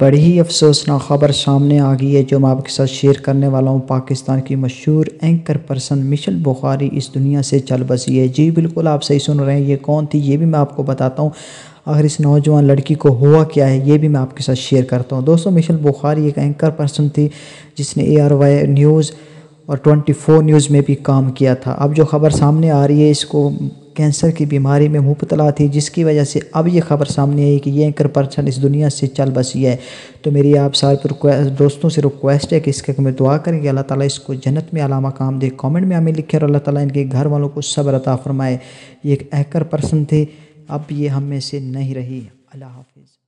बड़ी ही अफसोसनाक खबर सामने आ गई है जो मैं आपके साथ शेयर करने वाला हूँ पाकिस्तान की मशहूर एंकर पर्सन मिशल बुखारी इस दुनिया से चल बसी है जी बिल्कुल आप सही सुन रहे हैं ये कौन थी ये भी मैं आपको बताता हूँ अगर इस नौजवान लड़की को हुआ क्या है ये भी मैं आपके साथ शेयर करता हूँ दोस्तों मिशल बुखारी एक एंकर पर्सन थी जिसने ए आर वाई न्यूज़ और 24 न्यूज़ में भी काम किया था अब जो खबर सामने आ रही है इसको कैंसर की बीमारी में मुबतला थी जिसकी वजह से अब ये खबर सामने आई कि ये एंकर पर्सन इस दुनिया से चल बसी है तो मेरी आप सारे दोस्तों से रिक्वेस्ट है कि इसके हमें दुआ करेंगे अल्लाह ताला इसको जन्नत में अलामा काम दे कमेंट में हमें लिखे और अल्लाह ताला इनके घर वालों को सब्र अता फरमाए ये एक एंकर पर्सन थे अब ये हम में से नहीं रही अल्लाह हाफिज़